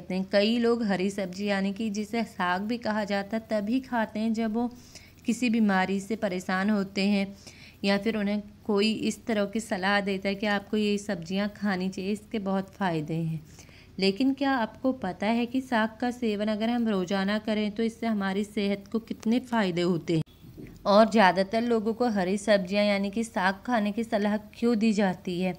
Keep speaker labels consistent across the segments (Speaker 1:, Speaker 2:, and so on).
Speaker 1: कहते हैं कई लोग हरी सब्जी यानी कि जिसे साग भी कहा जाता है तभी खाते हैं जब वो किसी बीमारी से परेशान होते हैं या फिर उन्हें कोई इस तरह की सलाह देता है कि आपको ये सब्जियां खानी चाहिए इसके बहुत फ़ायदे हैं लेकिन क्या आपको पता है कि साग का सेवन अगर हम रोज़ाना करें तो इससे हमारी सेहत को कितने फ़ायदे होते हैं और ज़्यादातर लोगों को हरी सब्जियां यानी कि साग खाने की सलाह क्यों दी जाती है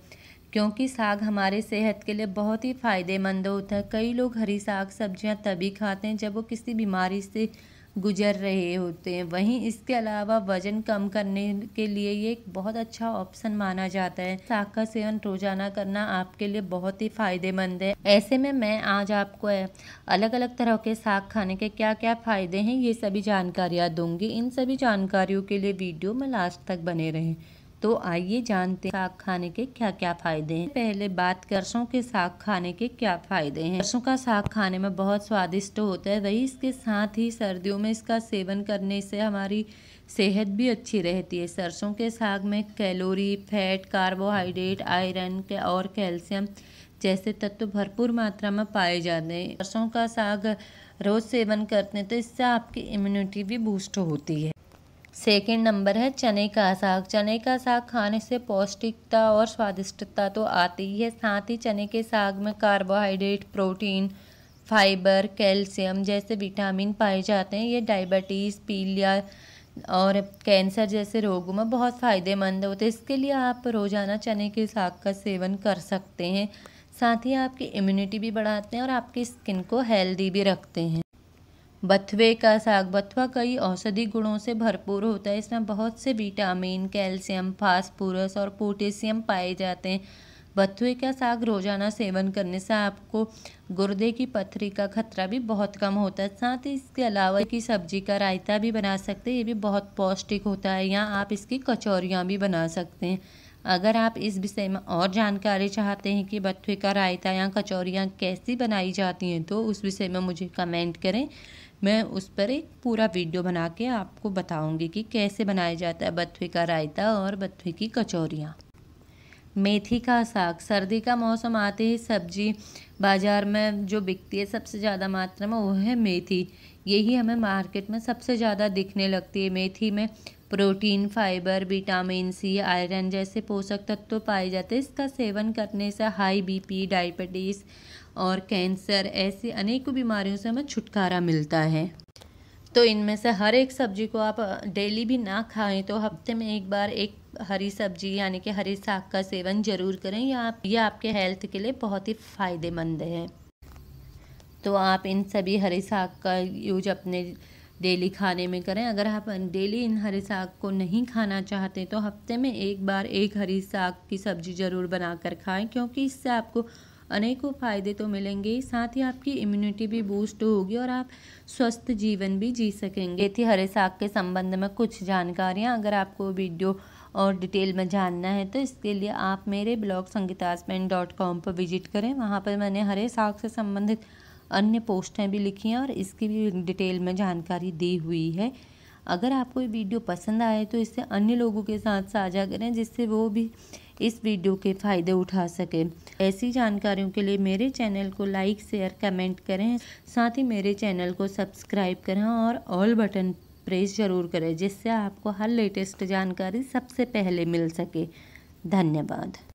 Speaker 1: क्योंकि साग हमारे सेहत के लिए बहुत ही फ़ायदेमंद होता है कई लोग हरी साग सब्जियां तभी खाते हैं जब वो किसी बीमारी से गुजर रहे होते हैं वहीं इसके अलावा वज़न कम करने के लिए ये एक बहुत अच्छा ऑप्शन माना जाता है साग का सेवन रोज़ाना करना आपके लिए बहुत ही फ़ायदेमंद है ऐसे में मैं आज आपको अलग अलग तरह के साग खाने के क्या क्या फ़ायदे हैं ये सभी जानकारियाँ दूंगी इन सभी जानकारियों के लिए वीडियो में लास्ट तक बने रहें तो आइए जानते हैं साग खाने के क्या क्या फायदे हैं पहले बात करसों के साग खाने के क्या फायदे हैं सरसों का साग खाने में बहुत स्वादिष्ट होता है वही इसके साथ ही सर्दियों में इसका सेवन करने से हमारी सेहत भी अच्छी रहती है सरसों के साग में कैलोरी फैट कार्बोहाइड्रेट आयरन के और कैल्शियम जैसे तत्व भरपूर मात्रा में पाए जाते हैं सरसों का साग रोज़ सेवन करते हैं तो इससे आपकी इम्यूनिटी भी बूस्ट होती है सेकेंड नंबर है चने का साग चने का साग खाने से पौष्टिकता और स्वादिष्टता तो आती ही है साथ ही चने के साग में कार्बोहाइड्रेट प्रोटीन फाइबर कैल्शियम जैसे विटामिन पाए जाते हैं ये डायबिटीज़ पीलिया और कैंसर जैसे रोगों में बहुत फ़ायदेमंद होते हैं इसके लिए आप रोज़ाना चने के साग का सेवन कर सकते हैं साथ ही आपकी इम्यूनिटी भी बढ़ाते हैं और आपकी स्किन को हेल्दी भी रखते हैं बथुए का साग बथुआ कई औषधि गुणों से भरपूर होता है इसमें बहुत से विटामिन कैल्शियम फास्फोरस और पोटेशियम पाए जाते हैं बथुए का साग रोजाना सेवन करने से आपको गुर्दे की पथरी का खतरा भी बहुत कम होता है साथ ही इसके अलावा की सब्जी का रायता भी बना सकते हैं ये भी बहुत पौष्टिक होता है या आप इसकी कचौरियाँ भी बना सकते हैं अगर आप इस विषय में और जानकारी चाहते हैं कि बथुए का रायता या कचौरियाँ कैसी बनाई जाती हैं तो उस विषय में मुझे कमेंट करें मैं उस पर एक पूरा वीडियो बना के आपको बताऊंगी कि कैसे बनाया जाता है बथुए का रायता और बथुए की कचौरियाँ मेथी का साग सर्दी का मौसम आते ही सब्जी बाज़ार में जो बिकती है सबसे ज़्यादा मात्रा में वो है मेथी यही हमें मार्केट में सबसे ज़्यादा दिखने लगती है मेथी में protein fibre vitamin C iron जैसे पोषक तत्व तो पाए जाते हैं इसका सेवन करने से हाई बीपी डायबिटीज़ और कैंसर ऐसी अनेकों बीमारियों से हमें छुटकारा मिलता है तो इनमें से हर एक सब्जी को आप डेली भी ना खाएं तो हफ्ते में एक बार एक हरी सब्जी यानी कि हरे साग का सेवन ज़रूर करें यह आप ये आपके हेल्थ के लिए बहुत ही फ़ायदेमंद है तो आप इन सभी हरे साग का यूज अपने डेली खाने में करें अगर आप डेली इन हरे साग को नहीं खाना चाहते तो हफ्ते में एक बार एक हरी साग की सब्ज़ी ज़रूर बनाकर खाएं क्योंकि इससे आपको अनेकों फ़ायदे तो मिलेंगे ही साथ ही आपकी इम्यूनिटी भी बूस्ट होगी और आप स्वस्थ जीवन भी जी सकेंगे ये थी हरे साग के संबंध में कुछ जानकारियाँ अगर आपको वीडियो और डिटेल में जानना है तो इसके लिए आप मेरे ब्लॉग संगीताजमैन डॉट कॉम पर विजिट करें वहाँ पर मैंने हरे साग से संबंधित अन्य पोस्टें भी लिखी हैं और इसकी भी डिटेल में जानकारी दी हुई है अगर आपको ये वीडियो पसंद आए तो इसे अन्य लोगों के साथ साझा करें जिससे वो भी इस वीडियो के फ़ायदे उठा सकें ऐसी जानकारियों के लिए मेरे चैनल को लाइक शेयर कमेंट करें साथ ही मेरे चैनल को सब्सक्राइब करें और ऑल बटन प्रेस ज़रूर करें जिससे आपको हर लेटेस्ट जानकारी सबसे पहले मिल सके धन्यवाद